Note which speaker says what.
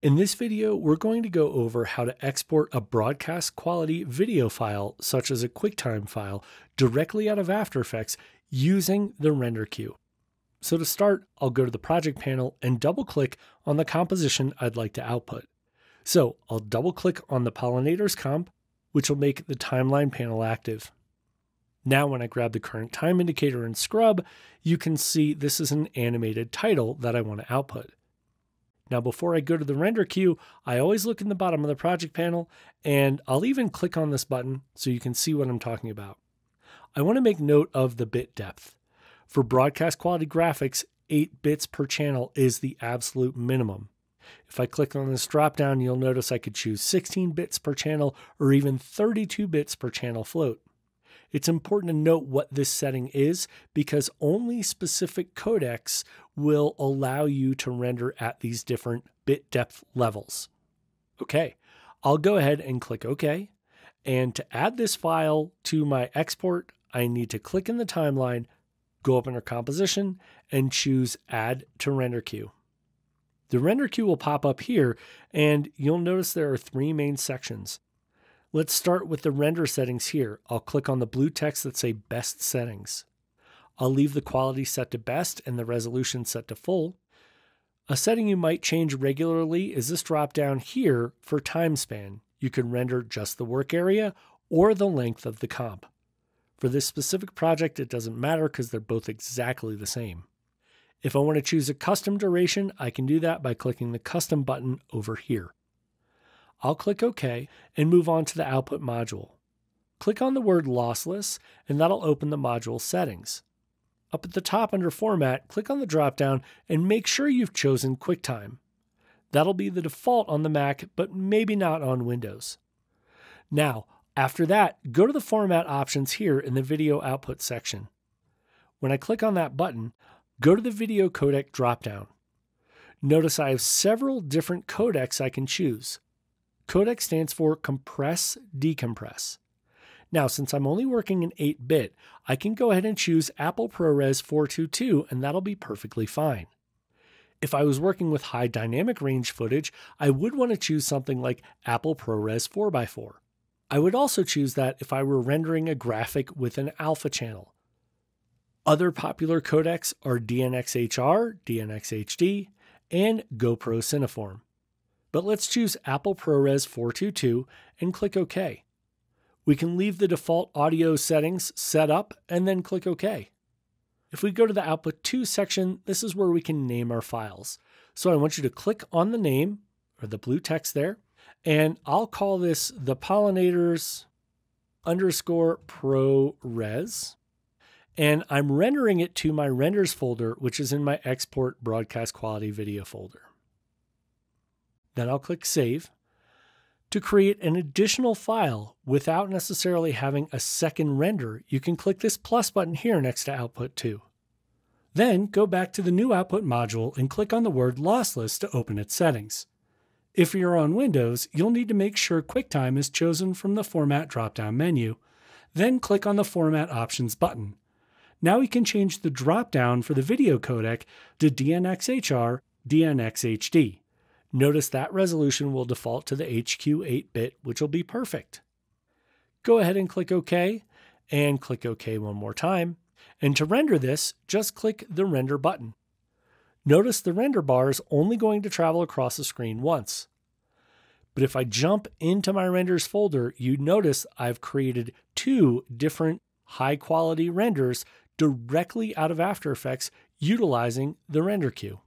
Speaker 1: In this video, we're going to go over how to export a broadcast quality video file, such as a QuickTime file, directly out of After Effects using the render queue. So to start, I'll go to the project panel and double click on the composition I'd like to output. So I'll double click on the pollinators comp, which will make the timeline panel active. Now when I grab the current time indicator and scrub, you can see this is an animated title that I want to output. Now, before I go to the render queue, I always look in the bottom of the project panel and I'll even click on this button so you can see what I'm talking about. I wanna make note of the bit depth. For broadcast quality graphics, 8 bits per channel is the absolute minimum. If I click on this dropdown, you'll notice I could choose 16 bits per channel or even 32 bits per channel float. It's important to note what this setting is because only specific codecs will allow you to render at these different bit depth levels. Okay, I'll go ahead and click OK. And to add this file to my export, I need to click in the timeline, go up under composition, and choose add to render queue. The render queue will pop up here, and you'll notice there are three main sections. Let's start with the render settings here. I'll click on the blue text that say best settings. I'll leave the quality set to best and the resolution set to full. A setting you might change regularly is this drop down here for time span. You can render just the work area or the length of the comp. For this specific project, it doesn't matter because they're both exactly the same. If I want to choose a custom duration, I can do that by clicking the custom button over here. I'll click OK and move on to the output module. Click on the word lossless and that'll open the module settings. Up at the top under Format, click on the dropdown and make sure you've chosen QuickTime. That'll be the default on the Mac, but maybe not on Windows. Now, after that, go to the Format options here in the Video Output section. When I click on that button, go to the Video Codec dropdown. Notice I have several different codecs I can choose. Codec stands for compress, decompress. Now, since I'm only working in 8-bit, I can go ahead and choose Apple ProRes 422 and that'll be perfectly fine. If I was working with high dynamic range footage, I would want to choose something like Apple ProRes 4x4. I would also choose that if I were rendering a graphic with an alpha channel. Other popular codecs are DNxHR, DNxHD, and GoPro Cineform but let's choose Apple ProRes 422 and click OK. We can leave the default audio settings set up and then click OK. If we go to the Output 2 section, this is where we can name our files. So I want you to click on the name, or the blue text there, and I'll call this the pollinators underscore ProRes. And I'm rendering it to my renders folder, which is in my export broadcast quality video folder. Then I'll click Save to create an additional file without necessarily having a second render, you can click this plus button here next to output 2. Then go back to the new output module and click on the word lossless to open its settings. If you're on Windows, you'll need to make sure QuickTime is chosen from the Format drop-down menu, then click on the Format Options button. Now we can change the drop-down for the video codec to DNxHR, DNxHD. Notice that resolution will default to the HQ 8-bit, which will be perfect. Go ahead and click OK, and click OK one more time. And to render this, just click the Render button. Notice the render bar is only going to travel across the screen once. But if I jump into my renders folder, you notice I've created two different high quality renders directly out of After Effects utilizing the render queue.